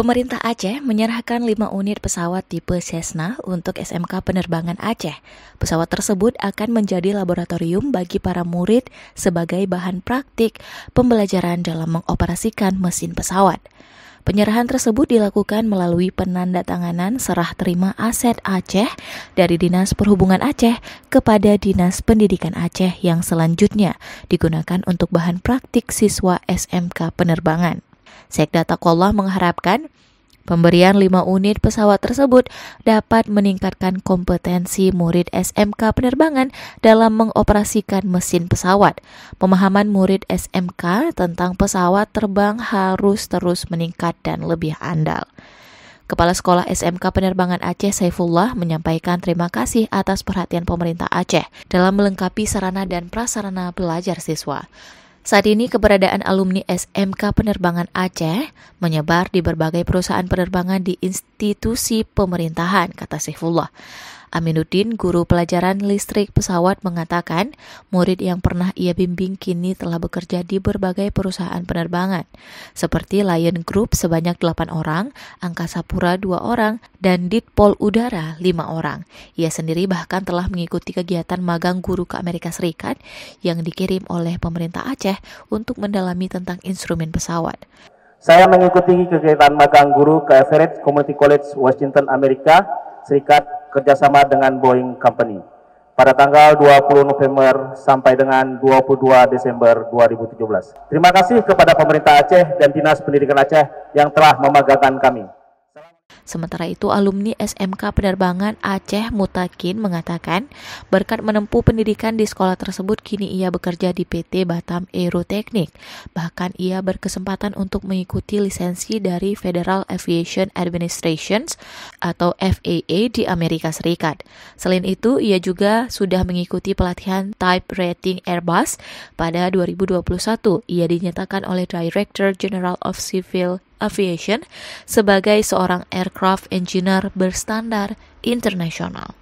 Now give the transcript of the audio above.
Pemerintah Aceh menyerahkan 5 unit pesawat tipe Cessna untuk SMK Penerbangan Aceh. Pesawat tersebut akan menjadi laboratorium bagi para murid sebagai bahan praktik pembelajaran dalam mengoperasikan mesin pesawat. Penyerahan tersebut dilakukan melalui penandatanganan serah terima aset Aceh dari Dinas Perhubungan Aceh kepada Dinas Pendidikan Aceh yang selanjutnya digunakan untuk bahan praktik siswa SMK penerbangan. Sekda Takwallah mengharapkan Pemberian 5 unit pesawat tersebut dapat meningkatkan kompetensi murid SMK penerbangan dalam mengoperasikan mesin pesawat. Pemahaman murid SMK tentang pesawat terbang harus terus meningkat dan lebih andal. Kepala Sekolah SMK Penerbangan Aceh Saifullah menyampaikan terima kasih atas perhatian pemerintah Aceh dalam melengkapi sarana dan prasarana belajar siswa. Saat ini keberadaan alumni SMK Penerbangan Aceh menyebar di berbagai perusahaan penerbangan di institusi pemerintahan, kata Syifullah. Aminuddin, guru pelajaran listrik pesawat mengatakan, murid yang pernah ia bimbing kini telah bekerja di berbagai perusahaan penerbangan, seperti Lion Group sebanyak 8 orang, Angkasa Pura 2 orang, dan Ditpol Udara 5 orang. Ia sendiri bahkan telah mengikuti kegiatan magang guru ke Amerika Serikat yang dikirim oleh pemerintah Aceh untuk mendalami tentang instrumen pesawat. Saya mengikuti kegiatan magang guru ke Everett Community College, Washington, Amerika Serikat kerjasama dengan Boeing Company pada tanggal 20 November sampai dengan 22 Desember 2017. Terima kasih kepada pemerintah Aceh dan Dinas Pendidikan Aceh yang telah memagakan kami. Sementara itu, alumni SMK Penerbangan Aceh Mutakin mengatakan, berkat menempuh pendidikan di sekolah tersebut, kini ia bekerja di PT Batam Aeroteknik. Bahkan ia berkesempatan untuk mengikuti lisensi dari Federal Aviation Administrations atau FAA di Amerika Serikat. Selain itu, ia juga sudah mengikuti pelatihan Type Rating Airbus pada 2021. Ia dinyatakan oleh Director General of Civil Aviation sebagai seorang aircraft engineer berstandar internasional.